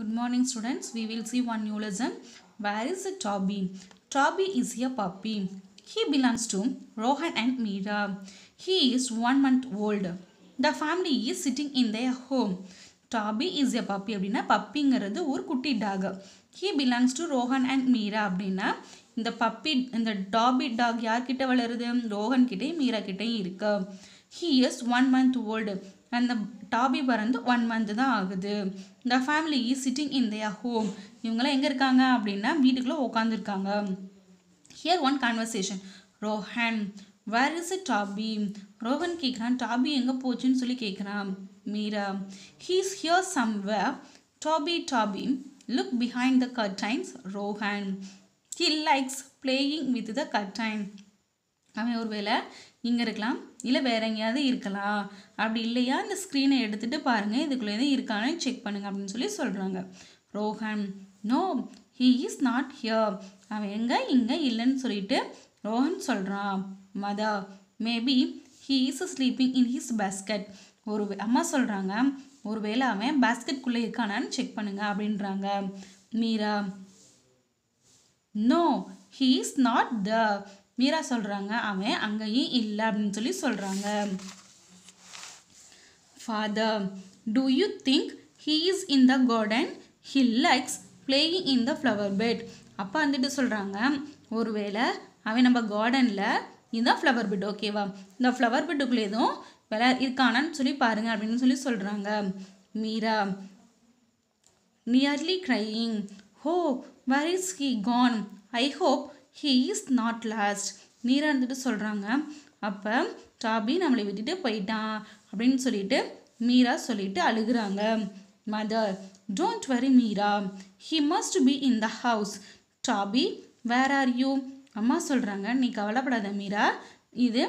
Good morning students. We will see one new lesson. Where is Toby? Toby is a puppy. He belongs to Rohan and Meera. He is one month old. The family is sitting in their home. Toby is a puppy அப்படின்னா பப்பிங்கிறது ஒரு குட்டி dog he belongs to Rohan and Meera அப்படின்னா இந்த puppy இந்த டாபி talk யார்கிட்ட வளருது ரோஹன் கிட்டேயும் மீரா கிட்டேயும் இருக்கு he is one month old அந்த டாபி பறந்து ஒன் மந்த் தான் ஆகுது இந்த family is sitting in their home இவங்களாம் எங்கே இருக்காங்க அப்படின்னா வீட்டுக்குள்ளே உட்காந்துருக்காங்க here one conversation Rohan where is Toby Rohan கேட்குறான் டாபி எங்கே போச்சுன்னு சொல்லி கேட்குறான் Mira. He's here somewhere. Toby, Toby. Look behind the curtains. Rohan. He likes playing with the curtain. அவன் ஒருவேளை இங்கே இருக்கலாம் இல்லை வேற எங்கேயாவது இருக்கலாம் அப்படி இல்லையா இந்த ஸ்க்ரீனை எடுத்துகிட்டு பாருங்கள் இதுக்குள்ளே எதுவும் இருக்கானு செக் பண்ணுங்கள் அப்படின்னு சொல்லி சொல்கிறாங்க Rohan no he is not here அவன் எங்கே இங்கே இல்லைன்னு சொல்லிட்டு ரோஹன் சொல்கிறான் mother maybe he is sleeping in his basket ஒரு அம்மா சொல்கிறாங்க ஒரு வேளை அவன் பேஸ்கெட்குள்ளே இருக்கானான்னு செக் பண்ணுங்க அப்படின்றாங்க Meera no he is not the Meera சொல்கிறாங்க அவன் அங்கேயும் இல்லை அப்படின்னு சொல்லி சொல்கிறாங்க father do you think he is in the garden he likes playing in the flower bed அப்பா வந்துட்டு சொல்கிறாங்க ஒருவேளை அவன் நம்ம கார்டனில் இதுதான் ஃப்ளவர் பெட் ஓகேவா இந்த ஃப்ளவர் பெட்டுக்குள்ளே எதுவும் வேலை இருக்கானான்னு சொல்லி பாருங்க அப்படின்னு சொல்லி சொல்கிறாங்க Meera nearly crying oh where is he gone I hope he is not lost Meera இருந்துட்டு சொல்கிறாங்க அப்போ டாபி நம்மளை விட்டுட்டு போயிட்டான் அப்படின்னு சொல்லிட்டு மீரா சொல்லிட்டு அழுகிறாங்க mother don't worry Meera he must be in the house Toby where are you அம்மா சொல்கிறாங்க நீ கவலைப்படாத மீரா இது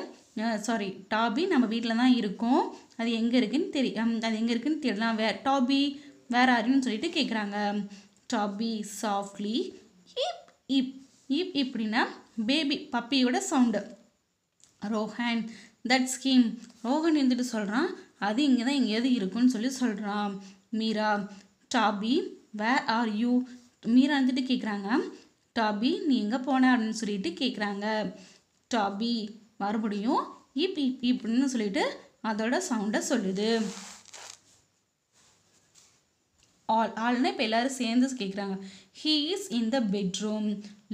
சாரி டாபி நம்ம வீட்டில் தான் இருக்கோம் அது எங்கே இருக்குன்னு தெரியும் அது எங்கே இருக்குன்னு தெரியலாம் வே டாபி வேறு ஆருன்னு சொல்லிட்டு கேட்குறாங்க டாபி சாஃப்ட்லி இப் இப் இப் இப்படின்னா பேபி பப்பியோட sound Rohan that scheme Rohan இருந்துட்டு சொல்கிறான் அது இங்கே தான் எங்கேயாவது இருக்குன்னு சொல்லி சொல்கிறான் Meera Toby where are you Meera இருந்துட்டு கேட்குறாங்க டாபி நீ எங்கே போன அப்படின்னு சொல்லிட்டு கேட்குறாங்க டாபி மறுபடியும் இப் இப் இப்படின்னு சொல்லிட்டு அதோட சவுண்டை சொல்லுது ஆல் ஆள்னா இப்போ எல்லோரும் சேர்ந்து கேட்குறாங்க he is in the bedroom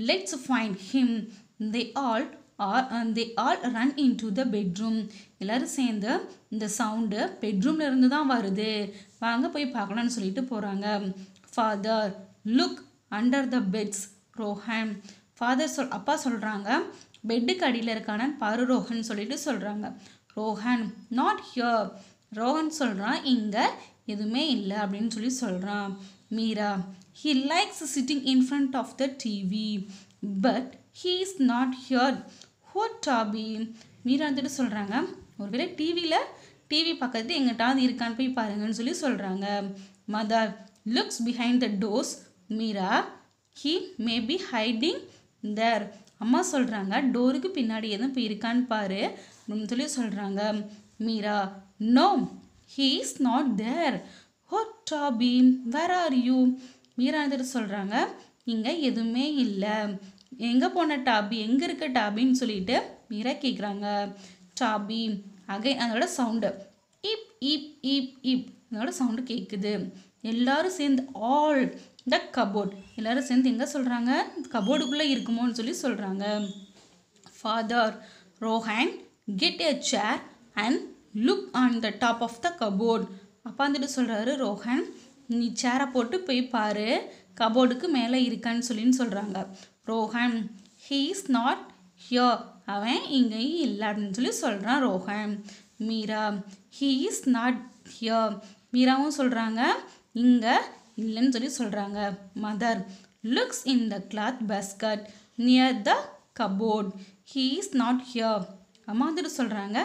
let's find him they all are they all run into the bedroom எல்லோரும் சேர்ந்து இந்த சவுண்டு பெட்ரூம்ல இருந்து தான் வருது வாங்க போய் பார்க்கலான்னு சொல்லிட்டு போகிறாங்க father look under the beds Rohan father சொல் அப்பா சொல்கிறாங்க பெட்டுக்கு அடியில் இருக்கான பாரு ரோஹன் சொல்லிட்டு சொல்கிறாங்க ரோஹன் நாட் ஹியர் ரோஹன் சொல்கிறான் இங்கே எதுவுமே இல்லை அப்படின்னு சொல்லி சொல்கிறான் Meera he likes sitting in front of the TV but he is not here oh Toby Meera வந்துட்டு சொல்கிறாங்க ஒருவேளை டிவியில் டிவி பக்கத்து எங்கிட்டாவது இருக்கான்னு போய் பாருங்கன்னு சொல்லி சொல்கிறாங்க mother looks behind the doors Meera he may be hiding there அம்மா சொல்கிறாங்க டோருக்கு பின்னாடி எதுவும் இப்போ இருக்கான்னு பாரு அப்படின்னு சொல்லி சொல்கிறாங்க Meera no he is not there oh Toby where are you Meera எதிர சொல்கிறாங்க இங்கே எதுவுமே இல்லை எங்கே போன டாபி எங்கே இருக்க டாபின்னு சொல்லிட்டு மீரா கேட்குறாங்க டாபி அகை அதோட சவுண்டு இப் இப் இப் இப் அதோட சவுண்டு கேட்குது எல்லாரும் சேர்ந்து ஆல் த கபோர்ட் எல்லாரும் சேர்ந்து எங்கே சொல்கிறாங்க கபோர்டுக்குள்ளே இருக்குமோன்னு சொல்லி சொல்கிறாங்க father Rohan get a chair and look on the top of the cupboard அப்பாந்துட்டு சொல்கிறாரு ரோஹன் நீ சேரை போட்டு போய் பாரு கபோர்டுக்கு மேலே இருக்கான்னு சொல்லின்னு சொல்கிறாங்க Rohan he is not here அவன் இங்கேயும் இல்லைன்னு சொல்லி சொல்கிறான் Rohan Meera he is not here மீராவும் சொல்கிறாங்க இங்கே இல்லைன்னு சொல்லி சொல்கிறாங்க mother looks in the cloth basket near the cupboard he is not here அம்மா வந்துட்டு சொல்கிறாங்க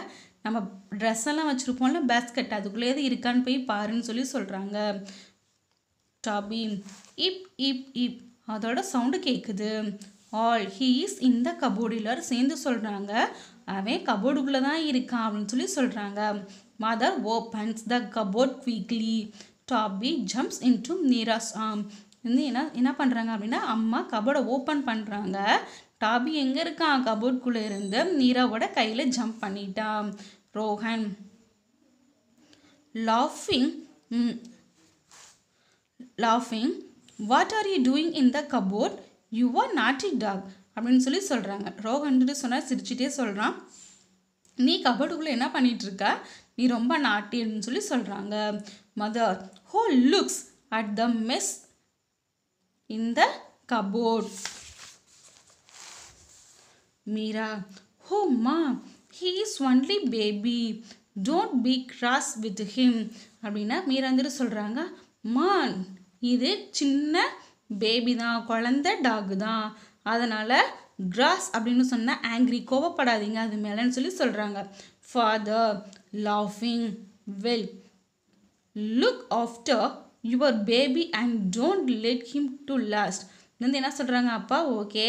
நம்ம ட்ரெஸ் எல்லாம் வச்சுருப்போம்ல பேஸ்கட் அதுக்குள்ளேயே இருக்கான்னு போய் பாருன்னு சொல்லி சொல்கிறாங்க டாபி இப் இப் இப் அதோட சவுண்டு கேட்குது ஆல் ஹீஸ் இஸ் இந்த கபோர்டு எல்லோரும் சேர்ந்து சொல்கிறாங்க அவன் கபோர்டுக்குள்ளே தான் இருக்கான் அப்படின்னு சொல்லி சொல்கிறாங்க mother opens the cupboard quickly Toby jumps into Neera's arm வந்து என்ன என்ன பண்ணுறாங்க அப்படின்னா அம்மா கபோர்டை ஓப்பன் பண்ணுறாங்க டாபி எங்கே இருக்கான் கபோர்டுக்குள்ளே இருந்து நீராவோட கையில் ஜம்ப் பண்ணிட்டான் Rohan லாஃபிங் லாஃபிங் what are you doing in the cupboard you are நாட்டி டாக் அப்படின்னு சொல்லி சொல்கிறாங்க ரோஹன்ட்டு சொன்னால் சிரிச்சிட்டே சொல்கிறான் நீ கபோர்டுக்குள்ளே என்ன பண்ணிகிட்ருக்க நீ ரொம்ப நாட்டி அப்படின்னு சொல்லி சொல்கிறாங்க mother who looks at the mess in the cupboard Meera oh ma he is only baby don't be cross with him அப்படின்னா மீரா மீராந்திரி சொல்கிறாங்க மான் இது சின்ன பேபி தான் குழந்த டாக் தான் அதனால் கிராஸ் அப்படின்னு சொன்னால் ஆங்க்ரி கோவப்படாதீங்க அது மேலேன்னு சொல்லி சொல்கிறாங்க ஃபாதர் லாஃபிங் well look after your baby and don't let him to lost வந்து என்ன சொல்கிறாங்க அப்பா ஓகே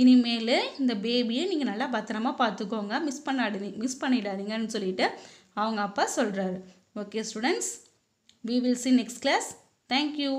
இனிமேல் இந்த பேபியை நீங்கள் நல்லா பத்திரமா பார்த்துக்கோங்க மிஸ் பண்ணாடுங்க மிஸ் பண்ணிடாதீங்கன்னு சொல்லிட்டு அவங்க அப்பா சொல்கிறாரு okay students we will see next class thank you